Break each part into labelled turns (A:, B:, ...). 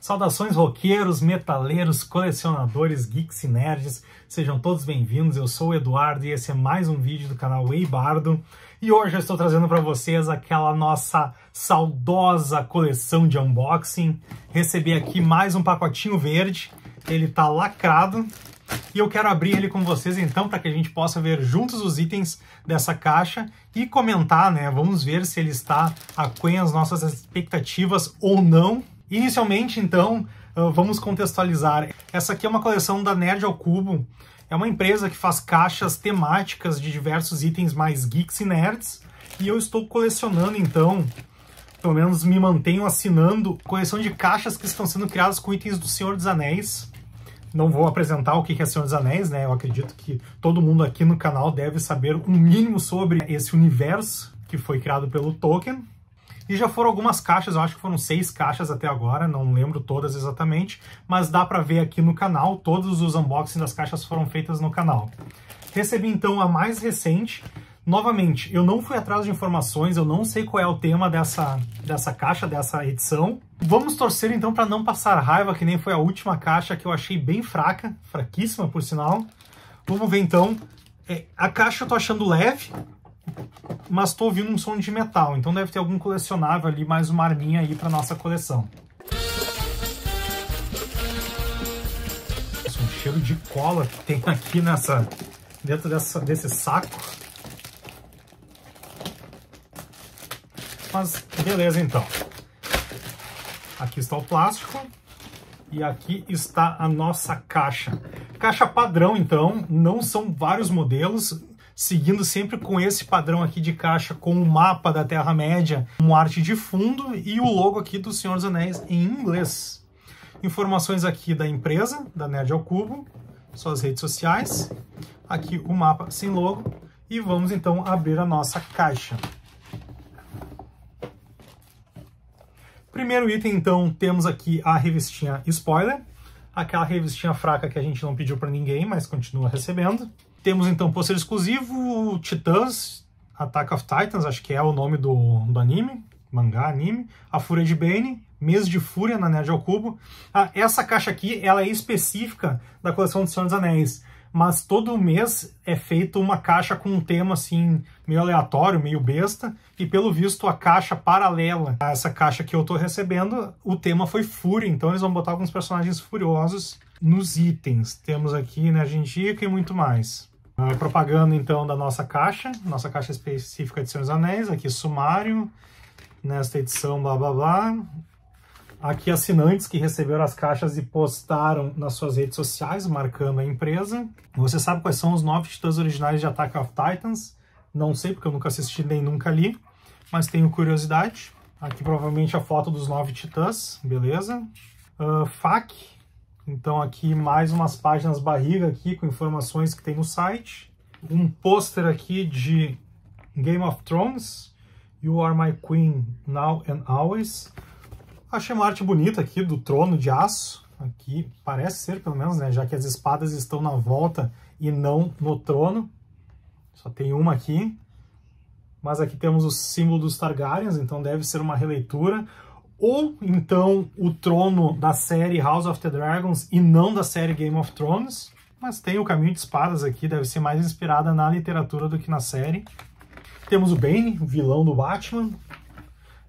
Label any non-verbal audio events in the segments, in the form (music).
A: Saudações roqueiros, metaleiros, colecionadores, geeks e nerds, sejam todos bem-vindos. Eu sou o Eduardo e esse é mais um vídeo do canal Eibardo. E hoje eu estou trazendo para vocês aquela nossa saudosa coleção de unboxing. Recebi aqui mais um pacotinho verde, ele está lacrado. E eu quero abrir ele com vocês então para que a gente possa ver juntos os itens dessa caixa e comentar, né? Vamos ver se ele está aquém as nossas expectativas ou não Inicialmente, então, ah, vamos contextualizar. Essa aqui é uma coleção da Nerd ao Cubo. É uma empresa que faz caixas temáticas de diversos itens mais geeks e nerds. E eu estou colecionando, então, pelo menos me mantenho assinando, coleção de caixas que estão sendo criadas com itens do Senhor dos Anéis. Não vou apresentar o que é Senhor dos Anéis, né? Eu acredito que todo mundo aqui no canal deve saber um mínimo sobre esse universo que foi criado pelo Tolkien. E já foram algumas caixas, eu acho que foram seis caixas até agora, não lembro todas exatamente, mas dá para ver aqui no canal, todos os unboxings das caixas foram feitas no canal. Recebi então a mais recente, novamente, eu não fui atrás de informações, eu não sei qual é o tema dessa, dessa caixa, dessa edição. Vamos torcer então para não passar raiva, que nem foi a última caixa que eu achei bem fraca, fraquíssima por sinal. Vamos ver então. É, a caixa eu tô achando leve, mas tô ouvindo um som de metal, então deve ter algum colecionável ali, mais uma arminha aí para nossa coleção. Nossa, um cheiro de cola que tem aqui nessa dentro dessa, desse saco. Mas beleza então. Aqui está o plástico e aqui está a nossa caixa. Caixa padrão então, não são vários modelos, seguindo sempre com esse padrão aqui de caixa com o mapa da Terra-média, um arte de fundo e o logo aqui do Senhor dos Anéis em inglês. Informações aqui da empresa, da Nerd ao Cubo, suas redes sociais, aqui o mapa sem logo e vamos então abrir a nossa caixa. Primeiro item, então, temos aqui a revistinha Spoiler, aquela revistinha fraca que a gente não pediu para ninguém, mas continua recebendo temos então pôster exclusivo Titãs, Attack of Titans, acho que é o nome do, do anime, mangá, anime. A Fúria de Bane, Mês de Fúria na Nerd ao Cubo. Ah, essa caixa aqui ela é específica da coleção do Senhor dos Anéis, mas todo mês é feita uma caixa com um tema assim, meio aleatório, meio besta, e pelo visto a caixa paralela a essa caixa que eu tô recebendo, o tema foi Fúria, então eles vão botar alguns personagens furiosos nos itens. Temos aqui, né, Gengica e muito mais. Ah, é propaganda, então, da nossa caixa, nossa caixa específica de Senhor dos Anéis, aqui é sumário, nesta edição, blá blá blá. Aqui assinantes que receberam as caixas e postaram nas suas redes sociais, marcando a empresa. Você sabe quais são os nove titãs originais de Attack of Titans? Não sei, porque eu nunca assisti nem nunca li, mas tenho curiosidade. Aqui provavelmente a foto dos nove titãs, beleza. Uh, ah, FAC, então aqui mais umas páginas barriga aqui com informações que tem no site. Um pôster aqui de Game of Thrones, You Are My Queen Now and Always. Achei uma arte bonita aqui do trono de aço, aqui parece ser pelo menos, né, já que as espadas estão na volta e não no trono. Só tem uma aqui. Mas aqui temos o símbolo dos Targaryens, então deve ser uma releitura ou então o trono da série House of the Dragons e não da série Game of Thrones, mas tem o Caminho de Espadas aqui, deve ser mais inspirada na literatura do que na série. Temos o Bane, o vilão do Batman.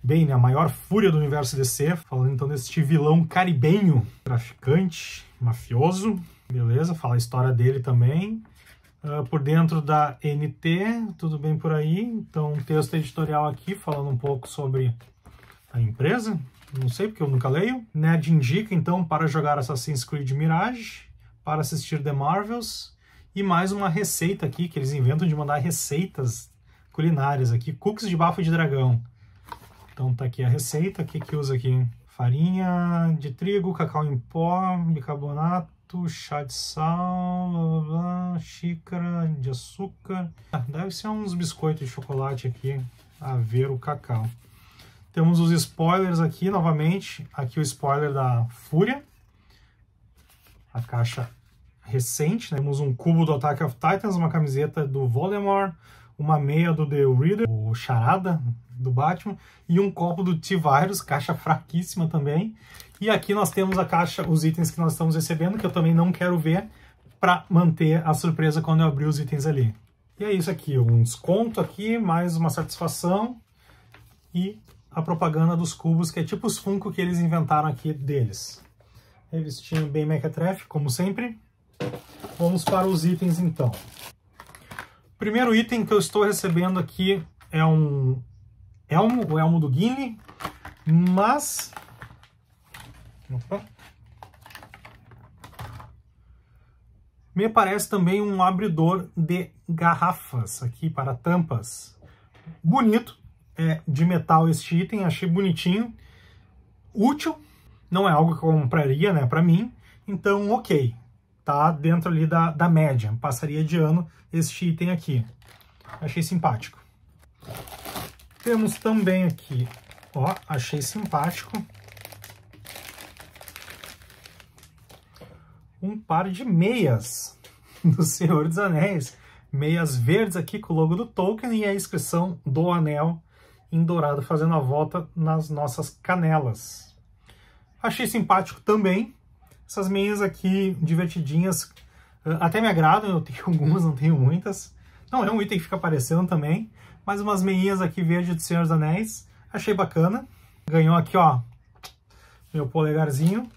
A: Bane, a maior fúria do universo DC, falando então deste vilão caribenho, traficante, mafioso, beleza, fala a história dele também. Uh, por dentro da NT, tudo bem por aí? Então, texto editorial aqui, falando um pouco sobre a empresa, não sei porque eu nunca leio. Nerd indica então para jogar Assassin's Creed Mirage, para assistir The Marvels e mais uma receita aqui que eles inventam de mandar receitas culinárias aqui, cookies de bafo de dragão. Então tá aqui a receita, o que que usa aqui? Farinha de trigo, cacau em pó, bicarbonato, chá de sal, blá, blá, blá, xícara de açúcar. Ah, deve ser uns biscoitos de chocolate aqui, a ver o cacau. Temos os spoilers aqui, novamente. Aqui o spoiler da Fúria. A caixa recente. Né? Temos um cubo do Attack of Titans, uma camiseta do Voldemort, uma meia do The Reader, o Charada do Batman, e um copo do T-Virus, caixa fraquíssima também. E aqui nós temos a caixa, os itens que nós estamos recebendo, que eu também não quero ver, para manter a surpresa quando eu abrir os itens ali. E é isso aqui, um desconto aqui, mais uma satisfação e a propaganda dos cubos, que é tipo os Funko que eles inventaram aqui deles. Revistinho bem mequetrefe, como sempre. Vamos para os itens então. O primeiro item que eu estou recebendo aqui é um elmo, o elmo do Guinle, mas... Opa. Me parece também um abridor de garrafas aqui para tampas. Bonito, é, de metal este item, achei bonitinho, útil, não é algo que eu compraria, né, para mim, então ok, tá dentro ali da, da média, passaria de ano este item aqui, achei simpático. Temos também aqui, ó, achei simpático, um par de meias (laughs) do Senhor dos Anéis, meias verdes aqui com o logo do Tolkien e a inscrição do anel em dourado fazendo a volta nas nossas canelas. Achei simpático também. Essas meias aqui, divertidinhas, eh, até me agradam, eu tenho (laughs) algumas, não tenho muitas. Não é um item que fica aparecendo também, mas umas meias aqui verde do Senhor dos Anéis, achei bacana. Ganhou aqui, ó, meu polegarzinho.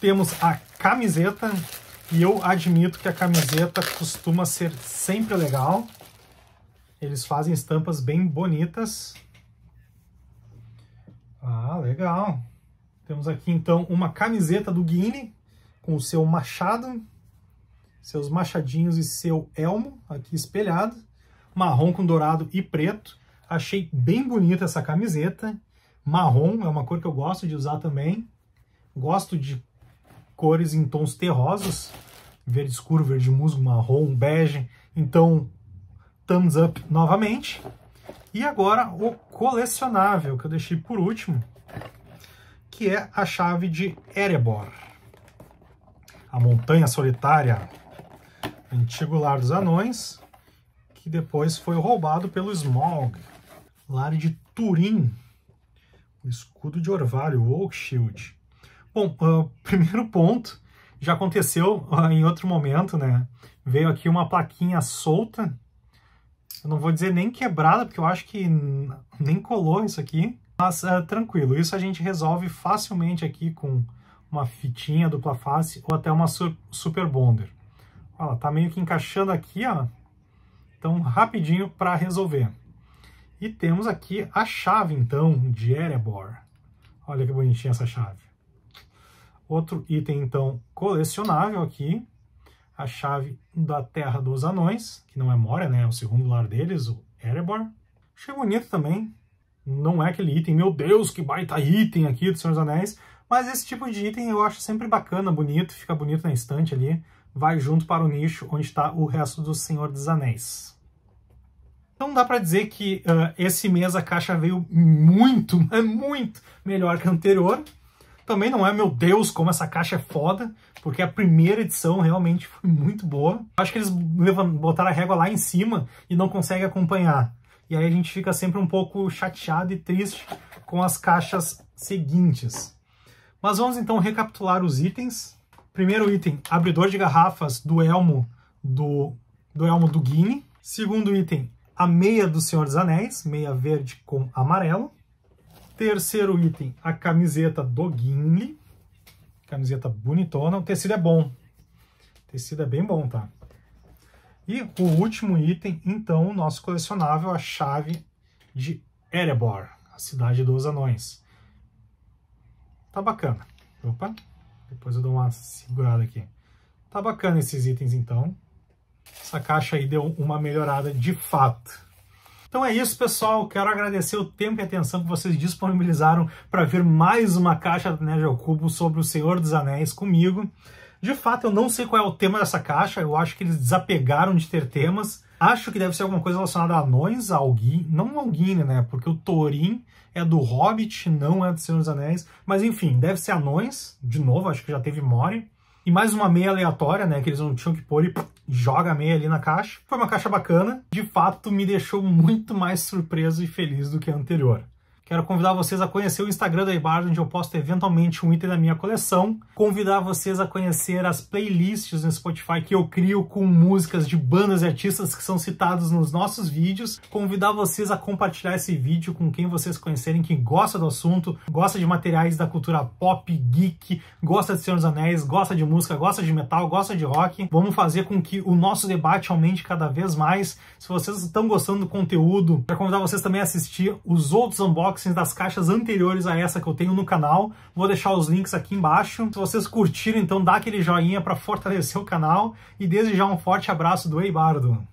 A: Temos a camiseta, e eu admito que a camiseta costuma ser sempre legal. Eles fazem estampas bem bonitas. Ah, legal. Temos aqui então uma camiseta do Guine com o seu machado, seus machadinhos e seu elmo aqui espelhado, marrom com dourado e preto. Achei bem bonita essa camiseta. Marrom é uma cor que eu gosto de usar também. Gosto de cores em tons terrosos, verde escuro, verde musgo, marrom, bege. Então, thumbs up novamente. E agora o colecionável, que eu deixei por último, que é a chave de Erebor. A montanha solitária, antigo lar dos anões, que depois foi roubado pelo Smog, lar de Turim, o escudo de orvalho, o Oak Shield. Bom, uh, (laughs) primeiro ponto, já aconteceu uh, em outro momento, né? Veio aqui uma plaquinha solta eu não vou dizer nem quebrada, porque eu acho que nem colou isso aqui. Mas uh, tranquilo, isso a gente resolve facilmente aqui com uma fitinha dupla face ou até uma super bonder. Olha, tá meio que encaixando aqui, ó. Então, rapidinho para resolver. E temos aqui a chave, então, de Erebor. Olha que bonitinha essa chave. Outro item, então, colecionável aqui a chave da Terra dos Anões, que não é Moria, né? É o segundo lar deles, o Erebor. Achei bonito também. Não é aquele item, meu Deus, que baita item aqui do Senhor dos Anéis. Mas esse tipo de item eu acho sempre bacana, bonito, fica bonito na estante ali. Vai junto para o nicho onde está o resto do Senhor dos Anéis. Então dá para dizer que uh, esse mês a caixa veio muito, é (laughs) muito melhor que o anterior. Também não é, meu Deus, como essa caixa é foda, porque a primeira edição realmente foi muito boa. Acho que eles botaram a régua lá em cima e não conseguem acompanhar. E aí a gente fica sempre um pouco chateado e triste com as caixas seguintes. Mas vamos então recapitular os itens. Primeiro item, abridor de garrafas do elmo do, do elmo do Guine. Segundo item, a meia do Senhor dos Anéis, meia verde com amarelo. Terceiro item, a camiseta do Gimli. Camiseta bonitona. O tecido é bom. O tecido é bem bom, tá? E o último item, então, o nosso colecionável, a chave de Erebor, a cidade dos anões. Tá bacana. Opa, depois eu dou uma segurada aqui. Tá bacana esses itens, então. Essa caixa aí deu uma melhorada de fato. Então é isso, pessoal. Quero agradecer o tempo e atenção que vocês disponibilizaram para ver mais uma caixa da Nerd ao Cubo sobre o Senhor dos Anéis comigo. De fato, eu não sei qual é o tema dessa caixa, eu acho que eles desapegaram de ter temas. Acho que deve ser alguma coisa relacionada a anões, a Alguin, não Alguine, né? Porque o Thorin é do Hobbit, não é do Senhor dos Anéis. Mas enfim, deve ser anões, de novo, acho que já teve Mori e mais uma meia aleatória, né, que eles não tinham que pôr e joga a meia ali na caixa. Foi uma caixa bacana, de fato me deixou muito mais surpreso e feliz do que a anterior. Quero convidar vocês a conhecer o Instagram da Ibarra, onde eu posto eventualmente um item da minha coleção. Convidar vocês a conhecer as playlists no Spotify que eu crio com músicas de bandas e artistas que são citados nos nossos vídeos. Convidar vocês a compartilhar esse vídeo com quem vocês conhecerem que gosta do assunto, gosta de materiais da cultura pop, geek, gosta de Senhor dos Anéis, gosta de música, gosta de metal, gosta de rock. Vamos fazer com que o nosso debate aumente cada vez mais. Se vocês estão gostando do conteúdo, quero convidar vocês também a assistir os outros unboxings unboxings das caixas anteriores a essa que eu tenho no canal. Vou deixar os links aqui embaixo. Se vocês curtiram, então dá aquele joinha para fortalecer o canal. E desde já um forte abraço do Eibardo.